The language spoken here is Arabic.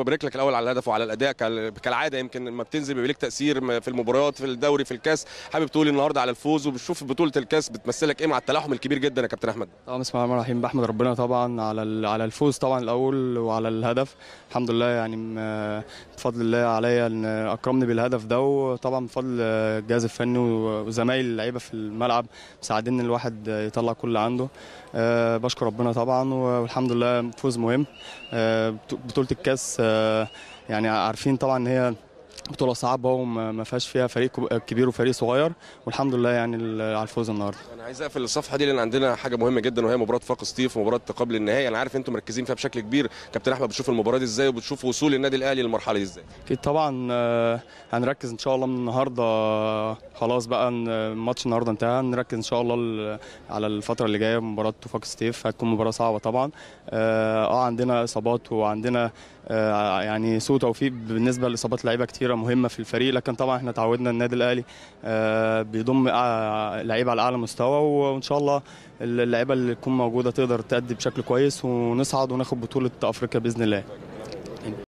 ببارك لك الاول على الهدف وعلى الاداء كالعاده يمكن لما بتنزل بيبقى لك تاثير في المباريات في الدوري في الكاس حابب تقول النهارده على الفوز وبتشوف بطوله الكاس بتمثلك ايه مع التلاحم الكبير جدا يا كابتن احمد اه بسم الله الرحمن الرحيم بحمد ربنا طبعا على على الفوز طبعا الاول وعلى الهدف الحمد لله يعني بفضل الله عليا ان اكرمني بالهدف ده وطبعا بفضل الجهاز الفني وزمايل اللعيبه في الملعب مساعدين الواحد يطلع كل اللي عنده آه، بشكر ربنا طبعا والحمد لله فوز مهم آه، بطوله الكاس آه، يعني عارفين طبعا ان هي بطوله صعبه وما فيهاش فيها فريق كبير وفريق صغير والحمد لله يعني على الفوز النهارده انا عايز اقفل الصفحه دي لان عندنا حاجه مهمه جدا وهي مباراه فاق سطيف ومباراه قبل النهائي انا عارف انتم مركزين فيها بشكل كبير كابتن احمد بتشوف المباراه دي ازاي وبتشوف وصول النادي الاهلي للمرحله دي ازاي اكيد طبعا آه، هنركز ان شاء الله من النهارده آه، خلاص بقى آه، ماتش النهارده انتهى نركز ان شاء الله على الفتره اللي جايه مباراه فاق سطيف هتكون مباراه صعبه طبعا اه عندنا اصابات وعندنا يعني سوء توفيق بالنسبه لاصابات لعيبه كتيره مهمه في الفريق لكن طبعا احنا تعودنا النادي الاهلي آه، بيضم لعيبه على اعلى مستوى وان شاء الله اللعيبه اللي تكون موجوده تقدر تأدي بشكل كويس ونصعد وناخد بطوله افريقيا باذن الله